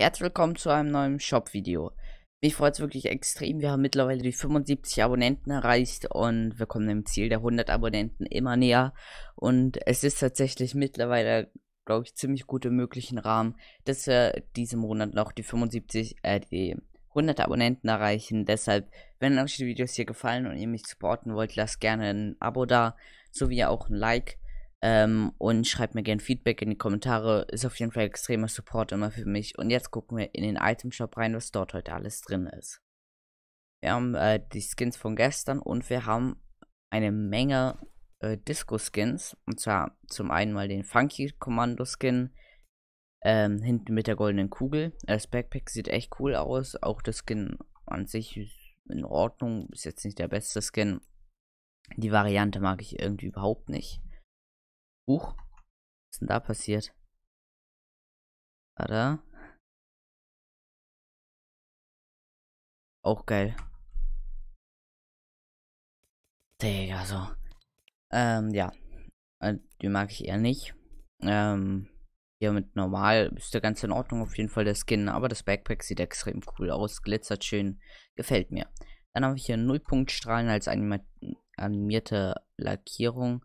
Herzlich willkommen zu einem neuen Shop-Video. Mich freut es wirklich extrem. Wir haben mittlerweile die 75 Abonnenten erreicht und wir kommen dem Ziel der 100 Abonnenten immer näher. Und es ist tatsächlich mittlerweile, glaube ich, ziemlich gut im möglichen Rahmen, dass wir diesen Monat noch die 75, äh, die 100 Abonnenten erreichen. Deshalb, wenn euch die Videos hier gefallen und ihr mich supporten wollt, lasst gerne ein Abo da, sowie auch ein Like. Ähm, und schreibt mir gerne Feedback in die Kommentare. Ist auf jeden Fall extremer Support immer für mich. Und jetzt gucken wir in den Item Shop rein, was dort heute alles drin ist. Wir haben äh, die Skins von gestern und wir haben eine Menge äh, Disco-Skins. Und zwar zum einen mal den Funky Kommando Skin. Ähm, hinten mit der goldenen Kugel. Äh, das Backpack sieht echt cool aus. Auch das Skin an sich ist in Ordnung. Ist jetzt nicht der beste Skin. Die Variante mag ich irgendwie überhaupt nicht. Huch. Was ist denn da passiert? Warte. Auch geil. Digga, so. Ähm, ja. Äh, die mag ich eher nicht. Ähm, hier mit normal ist der ganze in Ordnung auf jeden Fall der Skin, aber das Backpack sieht extrem cool aus, glitzert schön, gefällt mir. Dann habe ich hier Nullpunktstrahlen als animierte Lackierung.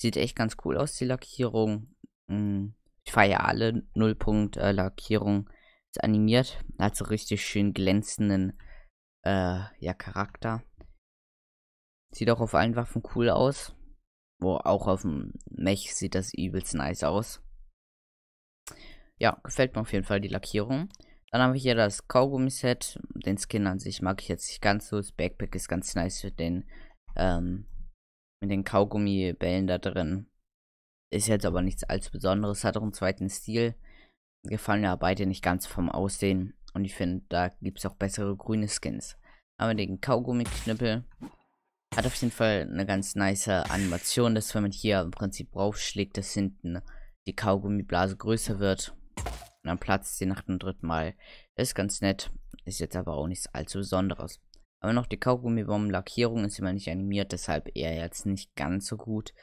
Sieht echt ganz cool aus, die Lackierung. Mm, ich feiere alle Nullpunkt-Lackierung. Äh, ist animiert. Hat so richtig schön glänzenden äh, ja, Charakter. Sieht auch auf allen Waffen cool aus. Wo auch auf dem Mech sieht das übelst nice aus. Ja, gefällt mir auf jeden Fall die Lackierung. Dann habe ich hier das Kaugummi-Set. Den Skin an sich mag ich jetzt nicht ganz so. Das Backpack ist ganz nice für den ähm, mit den Kaugummibällen da drin. Ist jetzt aber nichts allzu Besonderes, hat auch einen zweiten Stil. Gefallen ja beide nicht ganz vom Aussehen. Und ich finde, da gibt es auch bessere grüne Skins. Aber den Kaugummi-Knüppel hat auf jeden Fall eine ganz nice Animation, dass wenn man hier im Prinzip draufschlägt, dass hinten die Kaugummiblase größer wird. Und dann platzt sie nach dem dritten Mal. ist ganz nett. Ist jetzt aber auch nichts allzu Besonderes. Aber noch die Kaugummibomben-Lackierung ist immer nicht animiert, deshalb eher jetzt nicht ganz so gut.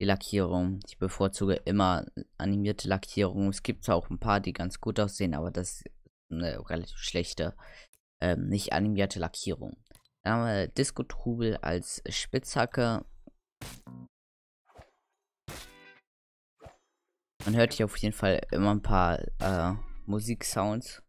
Die Lackierung. Ich bevorzuge immer animierte Lackierungen. Es gibt zwar auch ein paar, die ganz gut aussehen, aber das ist eine relativ schlechte, ähm, nicht animierte Lackierung. Dann haben wir Disco-Trubel als Spitzhacke. Man hört hier auf jeden Fall immer ein paar äh, Musiksounds.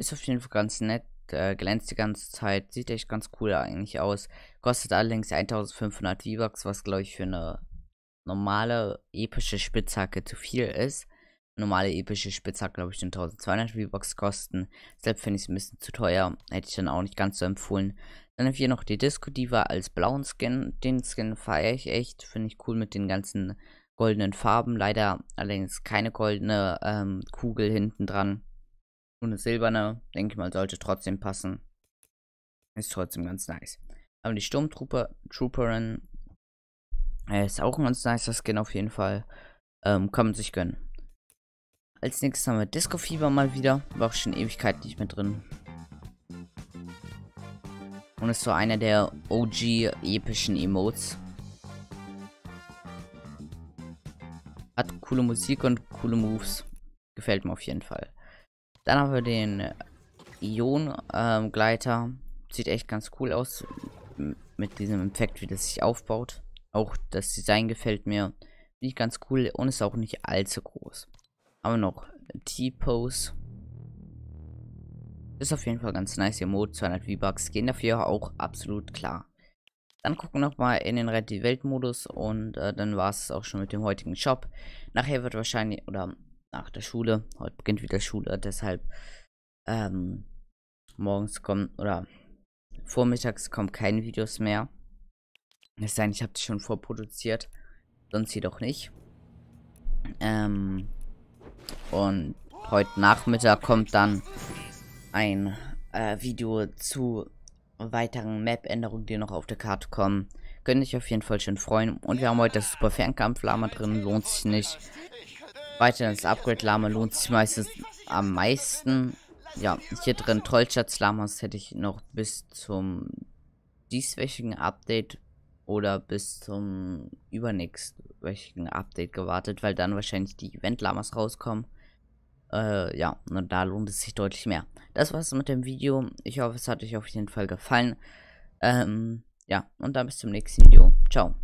Ist auf jeden Fall ganz nett. Äh, glänzt die ganze Zeit. Sieht echt ganz cool eigentlich aus. Kostet allerdings 1500 V-Bucks, was glaube ich für eine normale epische Spitzhacke zu viel ist. Normale epische Spitzhacke, glaube ich, den 1200 V-Bucks kosten. Selbst finde ich es ein bisschen zu teuer. Hätte ich dann auch nicht ganz so empfohlen. Dann haben wir noch die Disco Diva als blauen Skin. Den Skin feiere ich echt. Finde ich cool mit den ganzen goldenen Farben. Leider allerdings keine goldene ähm, Kugel hinten dran. Und eine silberne, denke ich mal, sollte trotzdem passen. Ist trotzdem ganz nice. Aber die Sturmtrooper, Trooperin äh, ist auch ein ganz nicer Skin auf jeden Fall. Ähm, kann man sich gönnen. Als nächstes haben wir Disco Fieber mal wieder. War auch schon Ewigkeit nicht mehr drin. Und ist so einer der OG-epischen Emotes. Hat coole Musik und coole Moves. Gefällt mir auf jeden Fall. Dann haben wir den äh, Ion-Gleiter. Ähm, Sieht echt ganz cool aus. Mit diesem Effekt, wie das sich aufbaut. Auch das Design gefällt mir. Nicht ganz cool und ist auch nicht allzu groß. Aber noch T-Pose. Ist auf jeden Fall ganz nice. Ihr Mode 200 V-Bucks gehen dafür auch absolut klar. Dann gucken wir nochmal in den Rett die Welt Modus und äh, dann war es auch schon mit dem heutigen Shop. Nachher wird wahrscheinlich, oder nach der Schule. Heute beginnt wieder Schule, deshalb ähm, morgens kommen oder vormittags kommen keine Videos mehr. Es sei denn, ich habe die schon vorproduziert, sonst jedoch nicht. Ähm, und heute Nachmittag kommt dann ein äh, Video zu weiteren Map-Änderungen, die noch auf der Karte kommen. Könnt ihr auf jeden Fall schon freuen. Und wir haben heute das Super Fernkampf-Lama drin, lohnt sich nicht. Weiterhin das Upgrade Lama lohnt sich meistens am meisten. Ja, hier drin Trollschatz Lamas hätte ich noch bis zum dieswöchigen Update oder bis zum übernächstwöchigen Update gewartet, weil dann wahrscheinlich die Event Lamas rauskommen. Äh, ja, und da lohnt es sich deutlich mehr. Das war's mit dem Video. Ich hoffe, es hat euch auf jeden Fall gefallen. Ähm, ja, und dann bis zum nächsten Video. Ciao.